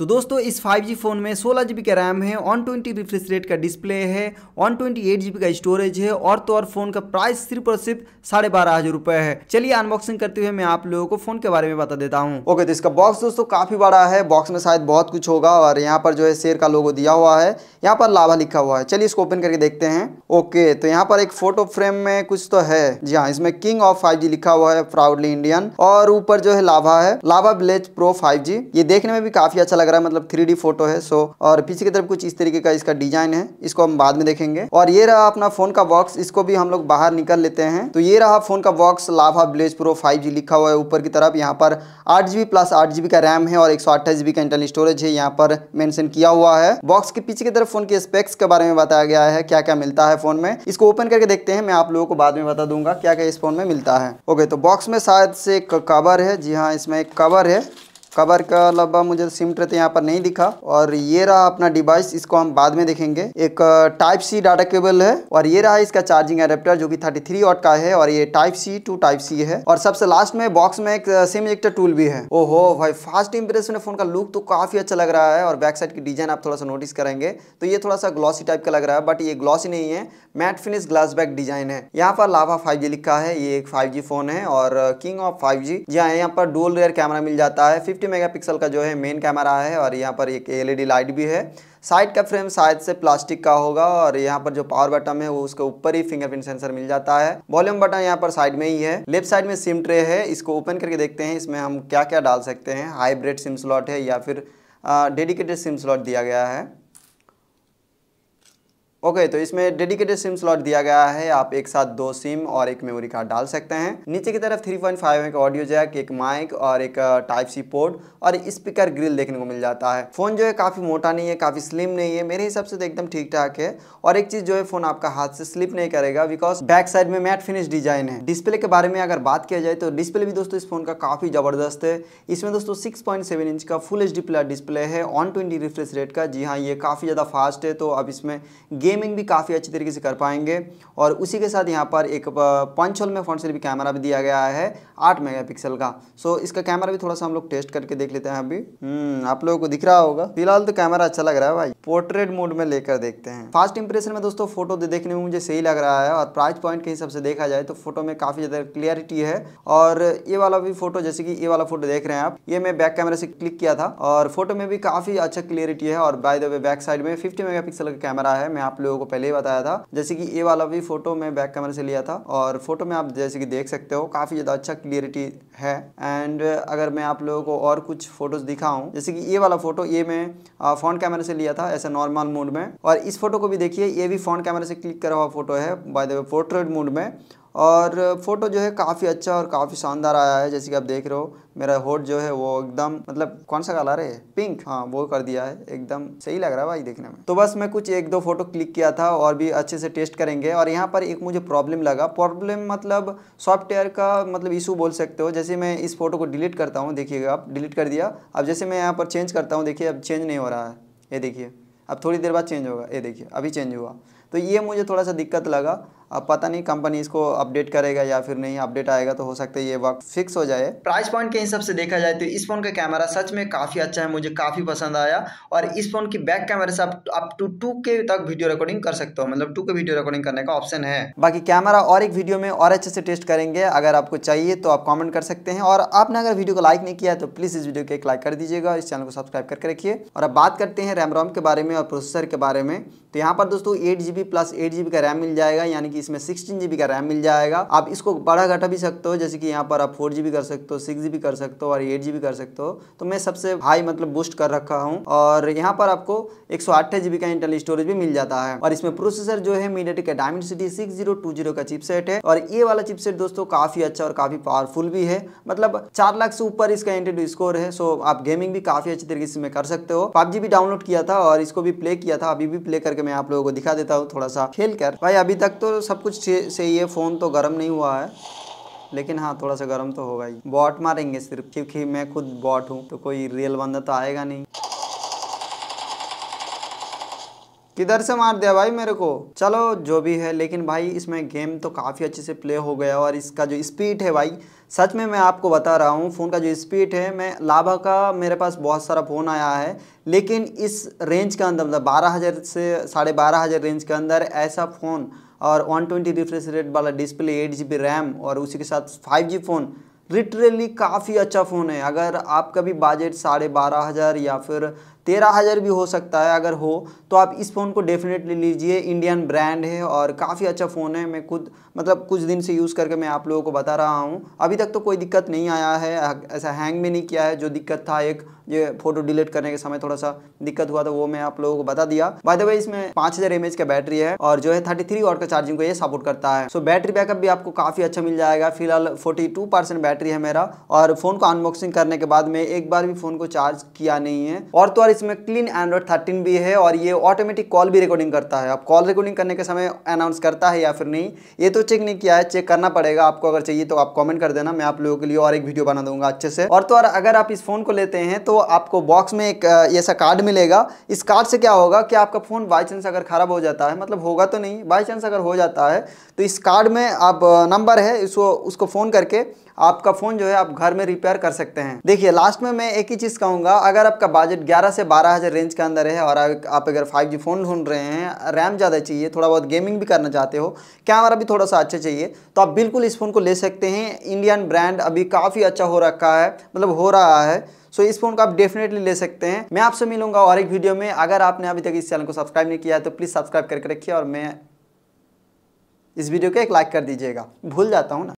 तो दोस्तों इस 5G फ़ोन में सोलह जी का रैम है वन ट्वेंटी रिफ्रेश रेट का डिस्प्ले है वन ट्वेंटी एट जी का स्टोरेज है और तो और फ़ोन का प्राइस सिर्फ और सिर्फ साढ़े बारह हज़ार रुपए है चलिए अनबॉक्सिंग करते हुए मैं आप लोगों को फ़ोन के बारे में बता देता हूँ ओके तो इसका बॉक्स दोस्तों काफ़ी बड़ा है बॉक्स में शायद बहुत कुछ होगा और यहाँ पर जो है शेर का लोगो दिया हुआ है यहाँ पर लाभा लिखा हुआ है चलिए इसको ओपन करके देखते हैं ओके तो यहाँ पर एक फोटो फ्रेम में कुछ तो है जी हाँ इसमें किंग ऑफ फाइव लिखा हुआ है प्राउडली इंडियन और ऊपर जो है लाभा है लाभा ब्लेज प्रो फाइव ये देखने में भी काफ़ी अच्छा लगा रहा है मतलब थ्री फोटो है सो और पीछे की तरफ कुछ इस तरीके का इसका डिजाइन है इसको हम बाद में देखेंगे और ये रहा अपना फोन का बॉक्स इसको भी हम लोग बाहर निकल लेते हैं तो ये रहा फोन का बॉक्स लाभा ब्लेज प्रो फाइव लिखा हुआ है ऊपर की तरफ यहाँ पर आठ प्लस आठ का रैम है और एक का इंटरनल स्टोरेज है यहाँ पर मैंशन किया हुआ है बॉक्स के पीछे की तरफ फोन के स्पेक्स के बारे में बताया गया है क्या क्या मिलता है फोन में इसको ओपन करके देखते हैं मैं आप लोगों को बाद में बता दूंगा क्या क्या इस फोन में मिलता है ओके तो बॉक्स में शायद से एक कवर है जी हाँ इसमें एक कवर है कवर का अलावा मुझे सिम ट्रे तो यहाँ पर नहीं दिखा और ये रहा अपना डिवाइस इसको हम बाद में देखेंगे एक टाइप सी डाटा केबल है और ये रहा इसका चार्जिंग एडेप्टर जो कि 33 थ्री का है और ये type C to type C है और सबसे लास्ट में बॉक्स में एक सिम इजेक्टर टूल भी है ओहो भाई फास्ट इंप्रेशन फोन का लुक तो काफी अच्छा लग रहा है और बैक साइड की डिजाइन आप थोड़ा सा नोटिस करेंगे तो ये थोड़ा सा ग्लॉसी टाइप का लग रहा है बट ये ग्लॉसी नहीं है matte finish glass back design है यहाँ पर लाभा फाइव लिखा है ये एक फाइव फोन है और किंग ऑफ फाइव जी हाँ, यहाँ पर डोल रेयर कैमरा मिल जाता है 50 मेगापिक्सल का जो है मेन कैमरा है और यहाँ पर एक एलईडी लाइट e भी है साइड का फ्रेम शायद से प्लास्टिक का होगा और यहाँ पर जो पावर बटन है वो उसके ऊपर ही फिंगरप्रिंट सेंसर मिल जाता है वॉल्यूम बटन यहाँ पर साइड में ही है लेफ्ट साइड में सिम ट्रे है इसको ओपन करके देखते हैं इसमें हम क्या क्या डाल सकते हैं हाईब्रिड सिम स्लॉट है या फिर डेडिकेटेड सिम स्लॉट दिया गया है ओके okay, तो इसमें डेडिकेटेड सिम स्लॉट दिया गया है आप एक साथ दो सिम और एक मेमोरी कार्ड डाल सकते हैं नीचे की तरफ 3.5 पॉइंट फाइव ऑडियो जैक एक माइक और एक टाइप सी पोर्ट और स्पीकर ग्रिल देखने को मिल जाता है फ़ोन जो है काफ़ी मोटा नहीं है काफ़ी स्लिम नहीं है मेरे हिसाब से तो एकदम ठीक ठाक है और एक चीज़ जो है फ़ोन आपका हाथ से स्लिप नहीं करेगा बिकॉज बैक साइड में मैट फिनिश डिजाइन है डिस्प्ले के बारे में अगर बात किया जाए तो डिस्प्ले भी दोस्तों इस फोन का काफ़ी ज़बरदस्त है इसमें दोस्तों सिक्स इंच का फुल एच प्लस डिस्प्ले है ऑन ट्वेंटी रिफ्रेश रेट का जी हाँ ये काफ़ी ज़्यादा फास्ट है तो अब इसमें गेमिंग भी काफ़ी अच्छी तरीके से कर पाएंगे और उसी के साथ यहाँ पर एक पंच होल में फ्रंट से भी कैमरा भी दिया गया है आठ मेगापिक्सल का सो इसका कैमरा भी थोड़ा सा हम लोग टेस्ट करके देख लेते हैं अभी हम्म, आप लोगों को दिख रहा होगा फिलहाल तो कैमरा अच्छा लग रहा है भाई पोर्ट्रेट मोड में लेकर देखते हैं फर्स्ट इंप्रेशन में दोस्तों फोटो देखने में मुझे सही लग रहा है और प्राइस पॉइंट के हिसाब से देखा जाए तो फोटो में काफ़ी ज़्यादा क्लियरिटी है और ये वाला भी फोटो जैसे कि ये वाला फोटो देख रहे हैं आप ये मैं बैक कैमरा से क्लिक किया था और फोटो में भी काफ़ी अच्छा क्लियरिटी है और by the way back side में फिफ्टी मेगा का कैमरा है मैं आप लोगों को पहले ही बताया था जैसे कि ये वाला भी फोटो मैं बैक कैमरा से लिया था और फोटो में आप जैसे कि देख सकते हो काफ़ी ज़्यादा अच्छा क्लियरिटी है एंड अगर मैं आप लोगों को और कुछ फोटोज़ दिखाऊँ जैसे कि ये वाला फोटो ये मैं फोन कैमरे से लिया था ऐसे नॉर्मल मोड में और इस फोटो को भी देखिए ये भी फोन कैमरे से क्लिक करा हुआ फोटो है by the way portrait mode में और फोटो जो है काफ़ी अच्छा और काफ़ी शानदार आया है जैसे कि आप देख रहे हो मेरा होट जो है वो एकदम मतलब कौन सा कलर है पिंक हाँ वो कर दिया है एकदम सही लग रहा है भाई देखने में तो बस मैं कुछ एक दो फोटो क्लिक किया था और भी अच्छे से टेस्ट करेंगे और यहाँ पर एक मुझे प्रॉब्लम लगा प्रॉब्लम मतलब सॉफ्टवेयर का मतलब इशू बोल सकते हो जैसे मैं इस फोटो को डिलीट करता हूँ देखिएगा आप डिलीट कर दिया अब जैसे मैं यहाँ पर चेंज करता हूँ देखिए अब चेंज नहीं हो रहा है ये देखिए अब थोड़ी देर बाद चेंज होगा ये देखिए अभी चेंज हुआ तो ये मुझे थोड़ा सा दिक्कत लगा अब पता नहीं कंपनी इसको अपडेट करेगा या फिर नहीं अपडेट आएगा तो हो सकता है ये वक्त फिक्स हो जाए प्राइस पॉइंट के हिसाब से देखा जाए तो इस फोन का कैमरा सच में काफ़ी अच्छा है मुझे काफ़ी पसंद आया और इस फोन की बैक कैमरे से आप टू टू के तक वीडियो रिकॉर्डिंग कर सकते हो मतलब टू के वीडियो रिकॉर्डिंग करने का ऑप्शन है बाकी कैमरा और एक वीडियो में और अच्छे से टेस्ट करेंगे अगर आपको चाहिए तो आप कॉमेंट कर सकते हैं और आपने अगर वीडियो को लाइक नहीं किया तो प्लीज़ इस वीडियो को एक लाइक कर दीजिएगा इस चैनल को सब्सक्राइब करके रखिए और अब बात करते हैं रैम रोम के बारे में और प्रोसेसर के बारे में तो यहाँ पर दोस्तों eight G B plus eight G B का रैम मिल जाएगा यानी कि इसमें सिक्सटीन जीबी का रैम मिल जाएगा आप इसको बड़ा घटा भी सकते हो जैसे कि यहाँ पर आप फोर जीबी कर सकते हो सिक्स जीबी कर सकते हो और एट जीबी कर सकते हो तो मैं सबसे हाई मतलब बूस्ट कर रखा हूँ और यहाँ पर आपको एक सौ का इंटरनल स्टोरेज भी मिल जाता है और इसमें प्रोसेसर जो है मीडियाटेक का Dimensity six zero two zero का चिपसेट है और ये वाला चिपसेट दोस्तों काफी अच्छा और काफी पावरफुल भी है मतलब चार लाख से ऊपर इसका इंटरव्यू स्कोर है सो आप गेमिंग भी काफी अच्छी तरीके से कर सकते हो पबजी भी डाउनलोड किया था और इसको भी प्ले किया था अभी भी प्ले करके मैं आप लोगों को दिखा देता हूँ थोड़ा सा खेल कर भाई अभी तक तो सब कुछ सही है फ़ोन तो गर्म नहीं हुआ है लेकिन हाँ थोड़ा सा गर्म तो होगा ही बॉट मारेंगे सिर्फ क्योंकि मैं खुद बॉट हूँ तो कोई रियल बंदा तो आएगा नहीं किधर से मार दिया भाई मेरे को चलो जो भी है लेकिन भाई इसमें गेम तो काफ़ी अच्छे से प्ले हो गया और इसका जो स्पीड है भाई सच में मैं आपको बता रहा हूँ फ़ोन का जो स्पीड है मैं लाभा का मेरे पास बहुत सारा फ़ोन आया है लेकिन इस रेंज के अंदर मतलब बारह हज़ार से साढ़े बारह हज़ार रेंज के अंदर ऐसा फ़ोन और 120 ट्वेंटी रिफ्रेश रेट वाला डिस्प्ले एट जी रैम और उसी के साथ फाइव जी फ़ोन लिटरली काफ़ी अच्छा फ़ोन है अगर आपका भी बजट साढ़े बारह हज़ार या फिर तेरह हज़ार भी हो सकता है अगर हो तो आप इस फ़ोन को डेफिनेटली लीजिए इंडियन ब्रांड है और काफ़ी अच्छा फ़ोन है मैं खुद मतलब कुछ दिन से यूज़ करके मैं आप लोगों को बता रहा हूँ अभी तक तो कोई दिक्कत नहीं आया है ऐसा हैंग भी नहीं किया है जो दिक्कत था एक ये फोटो डिलीट करने के समय थोड़ा सा दिक्कत हुआ था वो मैं आप लोगों को बता दिया बाय द वे इसमें पाँच हज़ार एम का बैटरी है और जो है थर्टी थ्री का चार्जिंग को ये सपोर्ट करता है सो so, बैटरी बैकअप भी आपको काफ़ी अच्छा मिल जाएगा फिलहाल फोर्टी टू परसेंट बैटरी है मेरा और फ़ोन को अनबॉक्सिंग करने के बाद मैं एक बार भी फ़ोन को चार्ज किया नहीं है और तो और और इसमें क्लीन एंड्रॉयड थर्टीन भी है और ये ऑटोमेटिक कॉल भी रिकॉर्डिंग करता है आप कॉल रिकॉर्डिंग करने के समय अनाउंस करता है या फिर नहीं ये तो चेक नहीं किया है चेक करना पड़ेगा आपको अगर चाहिए तो आप कॉमेंट कर देना मैं आप लोगों के लिए और एक वीडियो बना दूंगा अच्छे से और तो और अगर आप इस फ़ोन को लेते हैं तो आपको बॉक्स में एक ऐसा कार्ड मिलेगा इस कार्ड से क्या होगा कि आपका फ़ोन बाई चांस अगर ख़राब हो जाता है मतलब होगा तो नहीं बाई चांस अगर हो जाता है तो इस कार्ड में आप नंबर है इसको उसको फ़ोन करके आपका फ़ोन जो है आप घर में रिपेयर कर सकते हैं देखिए लास्ट में मैं एक ही चीज़ कहूँगा अगर आपका बजट ग्यारह से बारह हज़ार रेंज के अंदर है और आप अगर फाइव जी फ़ोन ढूंढ रहे हैं रैम ज़्यादा चाहिए थोड़ा बहुत गेमिंग भी करना चाहते हो कैमरा भी थोड़ा सा अच्छा चाहिए तो आप बिल्कुल इस फ़ोन को ले सकते हैं इंडियन ब्रांड अभी काफ़ी अच्छा हो रखा है मतलब हो रहा है सो so, इस फोन को आप डेफिनेटली ले सकते हैं मैं आपसे मिलूंगा और एक वीडियो में अगर आपने अभी तक इस चैनल को सब्सक्राइब नहीं किया है तो प्लीज़ सब्सक्राइब करके रखिए और मैं इस वीडियो को एक लाइक कर दीजिएगा भूल जाता हूँ ना